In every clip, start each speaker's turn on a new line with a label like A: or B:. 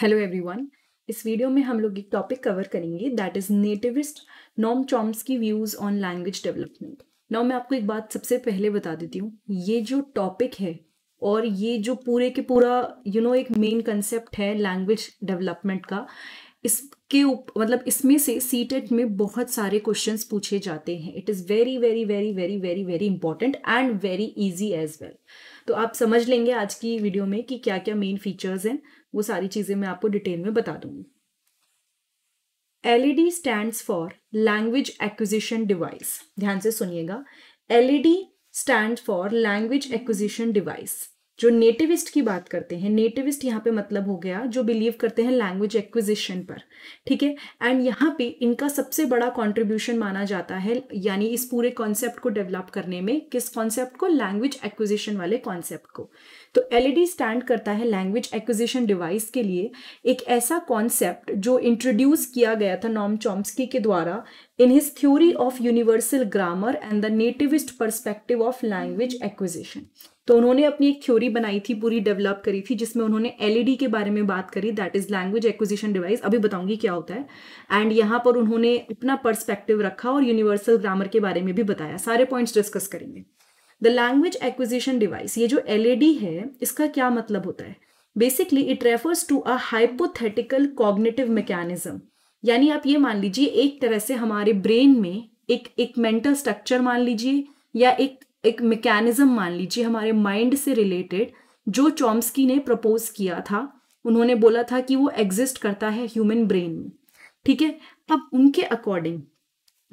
A: Hello everyone इस video में हम लोग एक टॉपिक कवर करेंगे that is nativist Noam Chomsky views on language development now मैं आपको एक बात सबसे पहले बता देती हूँ ये जो टॉपिक है और ये जो पूरे के पूरा यू you नो know, एक मेन कंसेप्ट है लैंग्वेज डेवलपमेंट का इसके उप मतलब इसमें से सी e में बहुत सारे क्वेश्चन पूछे जाते हैं it is very very very very very very important and very easy as well तो आप समझ लेंगे आज की वीडियो में कि क्या क्या मेन फीचर्स हैं वो सारी चीज़ें मैं आपको डिटेल में बता दूंगी L E D stand for language acquisition device ध्यान से सुनिएगा L E D stand for language acquisition device जो नेटिविस्ट की बात करते हैं नेटिविस्ट यहाँ पे मतलब हो गया जो बिलीव करते हैं लैंग्वेज एक्विजिशन पर ठीक है एंड यहाँ पे इनका सबसे बड़ा कंट्रीब्यूशन माना जाता है यानी इस पूरे कॉन्सेप्ट को डेवलप करने में किस कॉन्सेप्ट को लैंग्वेज एक्विजिशन वाले कॉन्सेप्ट को तो एलईडी स्टैंड e करता है लैंग्वेज एक्विजिशन डिवाइस के लिए एक ऐसा कॉन्सेप्ट जो इंट्रोड्यूस किया गया था नॉम चॉम्सकी के द्वारा in his theory of universal grammar and the nativist perspective of language acquisition तो उन्होंने अपनी एक थ्योरी बनाई थी पूरी डेवलप करी थी जिसमें उन्होंने एलईडी e के बारे में बात करी that is language acquisition device अभी बताऊंगी क्या होता है एंड यहाँ पर उन्होंने अपना पर्सपेक्टिव रखा और यूनिवर्सल ग्रामर के बारे में भी बताया सारे पॉइंट्स डिस्कस करेंगे द लैंग्वेज एक्विजिशन डिवाइस ये जो एल e है इसका क्या मतलब होता है basically it refers to a hypothetical cognitive mechanism यानी आप ये मान लीजिए एक तरह से हमारे ब्रेन में एक एक मेंटल स्ट्रक्चर मान लीजिए या एक एक मैकेनिज्म मान लीजिए हमारे माइंड से रिलेटेड जो चॉम्सकी ने प्रपोज किया था उन्होंने बोला था कि वो एग्जिस्ट करता है ह्यूमन ब्रेन में ठीक है अब उनके according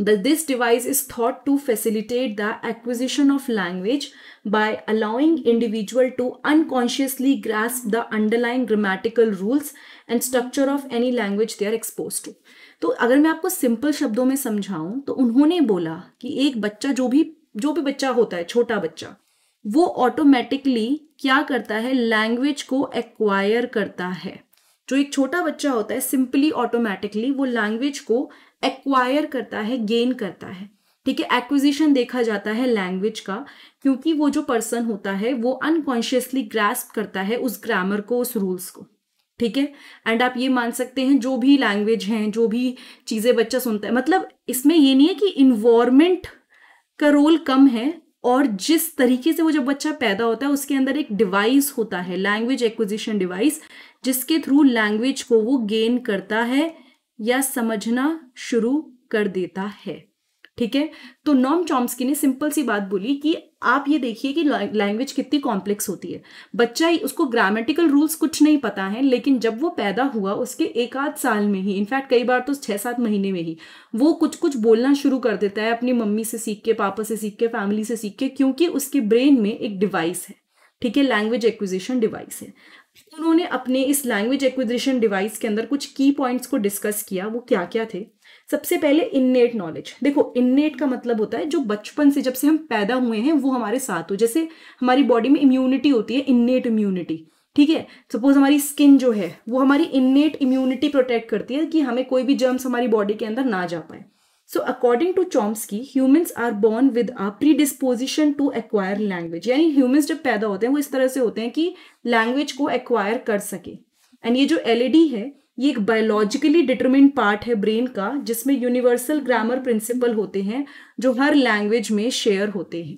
A: the this device is thought to facilitate the acquisition of language by allowing individual to unconsciously grasp the underline grammatical rules and structure of any language they are expose to तो अगर मैं आपको simple शब्दों में समझाऊं तो उन्होंने बोला कि एक बच्चा जो भी जो भी बच्चा होता है छोटा बच्चा वो ऑटोमेटिकली क्या करता है लैंग्वेज को एक्वायर करता है जो एक छोटा बच्चा होता है सिंपली ऑटोमेटिकली वो लैंग्वेज को एक्वायर करता है गेन करता है ठीक है एक्विजिशन देखा जाता है लैंग्वेज का क्योंकि वो जो पर्सन होता है वो अनकॉन्शियसली ग्रैस्प करता है उस ग्रामर को उस रूल्स को ठीक है एंड आप ये मान सकते हैं जो भी लैंग्वेज हैं जो भी चीज़ें बच्चा सुनता है मतलब इसमें ये नहीं है कि इन्वॉर्मेंट का रोल कम है और जिस तरीके से वो जब बच्चा पैदा होता है उसके अंदर एक डिवाइस होता है लैंग्वेज एक्विजिशन डिवाइस जिसके थ्रू लैंग्वेज को वो गेन करता है या समझना शुरू कर देता है ठीक है तो नॉम चॉम्स्की ने सिंपल सी बात बोली कि आप ये देखिए कि लैंग्वेज कितनी कॉम्प्लेक्स होती है बच्चा ही उसको ग्रामेटिकल रूल्स कुछ नहीं पता है लेकिन जब वो पैदा हुआ उसके एक आध साल में ही इनफैक्ट कई बार तो छः सात महीने में ही वो कुछ कुछ बोलना शुरू कर देता है अपनी मम्मी से सीख के पापा से सीख के फैमिली से सीख के क्योंकि उसके ब्रेन में एक डिवाइस है ठीक है लैंग्वेज एक्विजिशन डिवाइस है उन्होंने अपने इस लैंग्वेज एक्विजिशन डिवाइस के अंदर कुछ की पॉइंट्स को डिस्कस किया वो क्या क्या थे सबसे पहले इन्नेट नॉलेज देखो इन्नेट का मतलब होता है जो बचपन से जब से हम पैदा हुए हैं वो हमारे साथ हो जैसे हमारी बॉडी में इम्यूनिटी होती है इन्नेट इम्यूनिटी ठीक है सपोज हमारी स्किन जो है वो हमारी इन्नेट इम्यूनिटी प्रोटेक्ट करती है कि हमें कोई भी जर्म्स हमारी बॉडी के अंदर ना जा पाए so according to Chomsky humans are born with a predisposition to acquire language यानी ह्यूमन्स जब पैदा होते हैं वो इस तरह से होते हैं कि लैंग्वेज को एक्वायर कर सके एंड ये जो एलईडी e है ये एक बायोलॉजिकली डिटरमिन पार्ट है ब्रेन का जिसमें यूनिवर्सल ग्रामर प्रिंसिपल होते हैं जो हर लैंग्वेज में शेयर होते हैं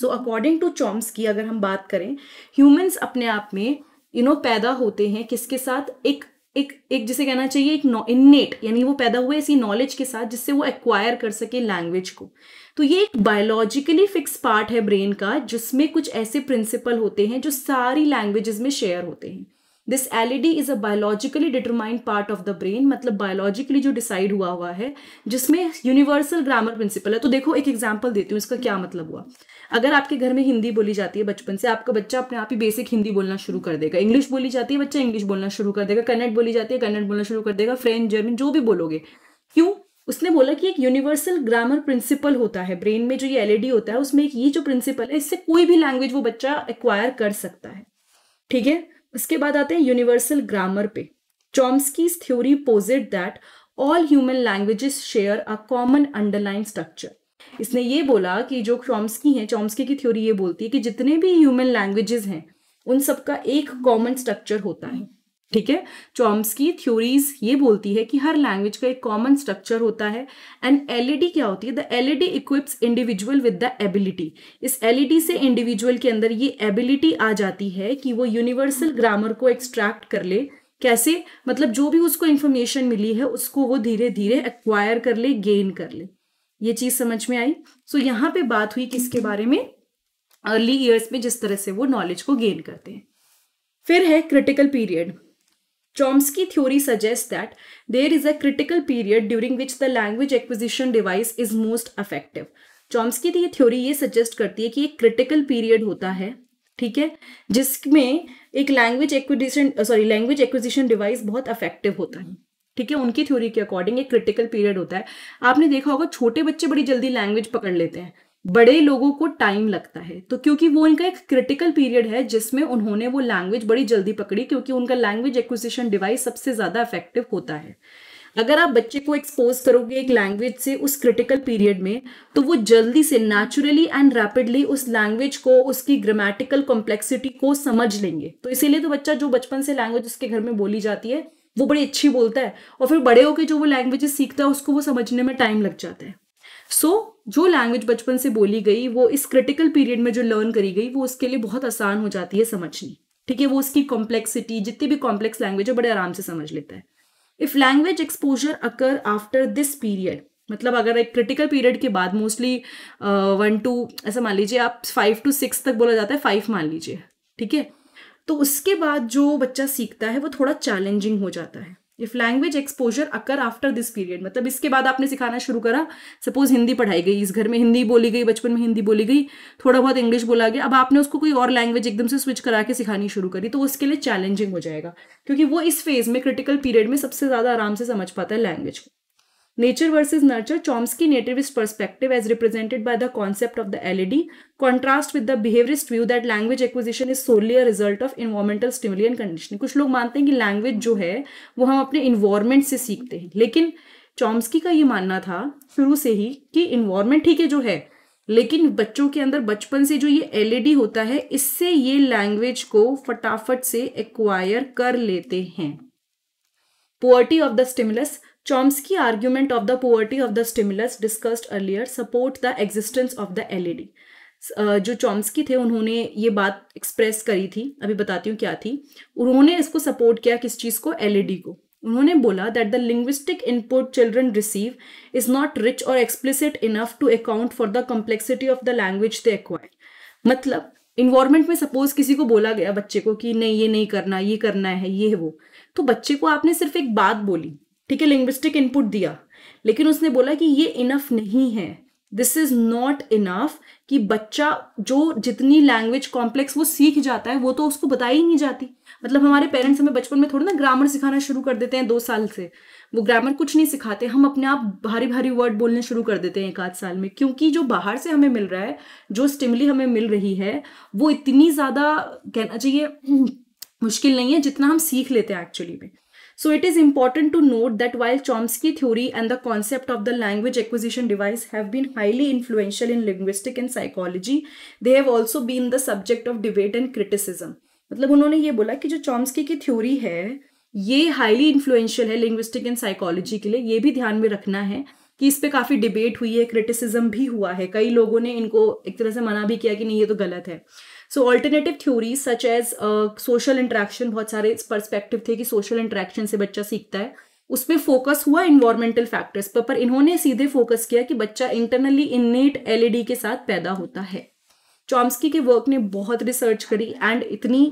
A: सो अकॉर्डिंग टू चॉम्स की अगर हम बात करें ह्यूमंस अपने आप में यू नो पैदा होते हैं किसके साथ एक एक एक जिसे कहना चाहिए एक इननेट यानी वो पैदा हुए इसी नॉलेज के साथ जिससे वो एक्वायर कर सके लैंग्वेज को तो ये एक बायोलॉजिकली फिक्स पार्ट है ब्रेन का जिसमें कुछ ऐसे प्रिंसिपल होते हैं जो सारी लैंग्वेजेस में शेयर होते हैं this D is a biologically determined part of the brain मतलब बायोलॉजिकली जो डिसाइड हुआ हुआ है जिसमें यूनिवर्सल ग्रामर प्रिंसिपल है तो देखो एक एग्जाम्पल देती हूँ इसका क्या मतलब हुआ अगर आपके घर में हिंदी बोली जाती है बचपन से आपका बच्चा अपने आप ही बेसिक हिंदी बोलना शुरू कर देगा इंग्लिश बोली जाती है बच्चा इंग्लिश बोलना शुरू कर देगा कन्नड़ बोली जाती है कन्नड़ बोलना शुरू कर देगा फ्रेंच जर्मन जो भी बोलोगे क्यों उसने बोला कि एक यूनिवर्सल ग्रामर प्रिंसिपल होता है ब्रेन में जो ये एलईडी होता है उसमें एक ये जो प्रिंसिपल है इससे कोई भी लैंग्वेज वो बच्चा एक्वायर कर सकता है ठीक है उसके बाद आते हैं यूनिवर्सल ग्रामर पे Chomsky theory posit that all human languages share a common underline structure इसने ये बोला कि जो चॉम्सकी है चॉम्सकी की थ्योरी ये बोलती है कि जितने भी ह्यूमन लैंग्वेजेस हैं उन सबका एक कॉमन स्ट्रक्चर होता है ठीक है चॉम्सकी थ्योरीज ये बोलती है कि हर लैंग्वेज का एक कॉमन स्ट्रक्चर होता है एंड एलईडी क्या होती है the LED equips individual with the ability इस एलईडी से इंडिविजुअल के अंदर ये एबिलिटी आ जाती है कि वो यूनिवर्सल ग्रामर को एक्सट्रैक्ट कर ले कैसे मतलब जो भी उसको इंफॉर्मेशन मिली है उसको वो धीरे धीरे एक्वायर कर ले गेन कर ले ये चीज समझ में आई सो so, यहाँ पे बात हुई किसके बारे में अर्ली ईयर्स में जिस तरह से वो नॉलेज को गेन करते हैं फिर है critical period Chomsky theory suggests that there is a critical period during which the language acquisition device is most effective. Chomsky की थ्योरी ये सजेस्ट करती है कि एक क्रिटिकल पीरियड होता है ठीक है जिसमें एक language acquisition sorry language acquisition device बहुत अफेक्टिव होता है ठीक है उनकी थ्योरी के अकॉर्डिंग एक क्रिटिकल पीरियड होता है आपने देखा होगा छोटे बच्चे बड़ी जल्दी लैंग्वेज पकड़ लेते हैं बड़े लोगों को टाइम लगता है तो क्योंकि वो उनका एक क्रिटिकल पीरियड है जिसमें उन्होंने वो लैंग्वेज बड़ी जल्दी पकड़ी क्योंकि उनका लैंग्वेज एक्विजिशन डिवाइस सबसे ज़्यादा इफेक्टिव होता है अगर आप बच्चे को एक्सपोज करोगे एक लैंग्वेज से उस क्रिटिकल पीरियड में तो वो जल्दी से नेचुरली एंड रैपिडली उस लैंग्वेज को उसकी ग्रामेटिकल कॉम्प्लेक्सिटी को समझ लेंगे तो इसीलिए तो बच्चा जो बचपन से लैंग्वेज उसके घर में बोली जाती है वो बड़ी अच्छी बोलता है और फिर बड़े होकर जो वो लैंग्वेजेस सीखता है उसको वो समझने में टाइम लग जाता है सो so, जो लैंग्वेज बचपन से बोली गई वो इस क्रिटिकल पीरियड में जो लर्न करी गई वो उसके लिए बहुत आसान हो जाती है समझनी ठीक है वो उसकी कॉम्प्लेक्सिटी जितनी भी कॉम्प्लेक्स लैंग्वेज है बड़े आराम से समझ लेता है if language exposure occur after this period मतलब अगर एक क्रिटिकल पीरियड के बाद मोस्टली वन टू ऐसा मान लीजिए आप फाइव टू सिक्स तक बोला जाता है फाइव मान लीजिए ठीक है तो उसके बाद जो बच्चा सीखता है वो थोड़ा चैलेंजिंग हो जाता है if language exposure occur after this period मतलब इसके बाद आपने सिखाना शुरू करा सपोज हिंदी पढ़ाई गई इस घर में हिंदी बोली गई बचपन में हिंदी बोली गई थोड़ा बहुत इंग्लिश बोला गया अब आपने उसको कोई और लैंग्वेज एकदम से स्विच करा के सिखानी शुरू करी तो उसके लिए चैलेंजिंग हो जाएगा क्योंकि वो इस फेज में क्रिटिकल पीरियड में सबसे ज़्यादा आराम से समझ पाता है लैंग्वेज को nature versus nurture Chomsky nativist perspective as represented by the concept of the LED contrast with the behaviourist view that language acquisition is solely a result of environmental stimuli and condition कुछ लोग मानते हैं कि language जो है वो हम अपने इन्वायरमेंट से सीखते हैं लेकिन चॉम्सकी का ये मानना था शुरू से ही कि इन्वायरमेंट ठीक है जो है लेकिन बच्चों के अंदर बचपन से जो ये एलईडी e होता है इससे ये लैंग्वेज को फटाफट से एक्वायर कर लेते हैं poverty of the stimulus Chomsky argument of the poverty of the stimulus discussed earlier support the existence of the LED. Uh, जो चॉम्सकी थे उन्होंने ये बात एक्सप्रेस करी थी अभी बताती हूँ क्या थी उन्होंने इसको सपोर्ट किया किस चीज़ को एलईडी e को उन्होंने बोला that the linguistic input children receive is not rich और explicit enough to account for the complexity of the language they acquire मतलब इन्वायरमेंट में सपोज किसी को बोला गया बच्चे को कि नहीं ये नहीं करना ये करना है ये है वो तो बच्चे को आपने सिर्फ एक बात बोली ठीक है लिंग्विस्टिक इनपुट दिया लेकिन उसने बोला कि ये इनफ नहीं है दिस इज नॉट इनफ कि बच्चा जो जितनी लैंग्वेज कॉम्प्लेक्स वो सीख जाता है वो तो उसको बताई ही नहीं जाती मतलब हमारे पेरेंट्स हमें बचपन में थोड़ा ना ग्रामर सिखाना शुरू कर देते हैं दो साल से वो ग्रामर कुछ नहीं सिखाते हम अपने आप भारी भारी वर्ड बोलने शुरू कर देते हैं एक आध साल में क्योंकि जो बाहर से हमें मिल रहा है जो स्टिमली हमें मिल रही है वो इतनी ज़्यादा कहना चाहिए मुश्किल नहीं है जितना हम सीख लेते हैं एक्चुअली में So it is important to note that while Chomsky theory and the concept of the language acquisition device have been highly influential in linguistic and psychology, they have also been the subject of debate and criticism. मतलब उन्होंने ये बोला कि जो Chomsky की theory है ये highly influential है लिंग्विस्टिक एंड साइकोलॉजी के लिए ये भी ध्यान में रखना है कि इस पे काफ़ी डिबेट हुई है क्रिटिसिज्म भी हुआ है कई लोगों ने इनको एक तरह से मना भी किया कि नहीं ये तो गलत है so alternative theories such as social interaction बहुत सारे इस परस्पेक्टिव थे कि सोशल इंट्रैक्शन से बच्चा सीखता है उस पर फोकस हुआ इन्वायरमेंटल फैक्टर्स पर पर इन्होंने सीधे फोकस किया कि बच्चा इंटरनली इननेट एलईडी के साथ पैदा होता है चॉम्स्की के वर्क ने बहुत रिसर्च करी एंड इतनी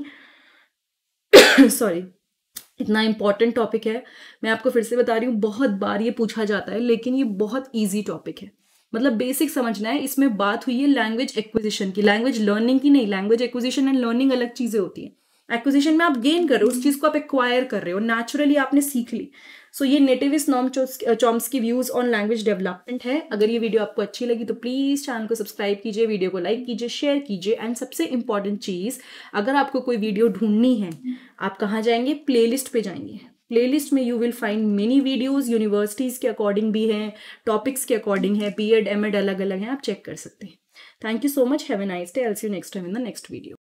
A: सॉरी इतना इंपॉर्टेंट टॉपिक है मैं आपको फिर से बता रही हूँ बहुत बार ये पूछा जाता है लेकिन ये बहुत ईजी टॉपिक है मतलब बेसिक समझना है इसमें बात हुई है लैंग्वेज एक्विजिशन की लैंग्वेज लर्निंग की नहीं लैंग्वेज एक्विजिशन एंड लर्निंग अलग चीज़ें होती है एक्विजिशन में आप गेन कर रहे हो उस चीज़ को आप एक्वायर कर रहे हो नेचुरली आपने सीख ली सो so, ये nativist Noam Chomsky views on language development है अगर ये वीडियो आपको अच्छी लगी तो प्लीज़ चैनल को सब्सक्राइब कीजिए वीडियो को लाइक कीजिए शेयर कीजिए एंड सबसे इंपॉर्टेंट चीज़ अगर आपको कोई वीडियो ढूंढनी है आप कहाँ जाएंगे प्लेलिस्ट पे जाएंगे प्लेलिस्ट में you will find many videos universities के अकॉर्डिंग भी हैं टॉपिक्स के अकॉर्डिंग है बी एड एम एड अलग अलग हैं आप चेक कर सकते हैं thank you so much have a nice day else you next time in the next video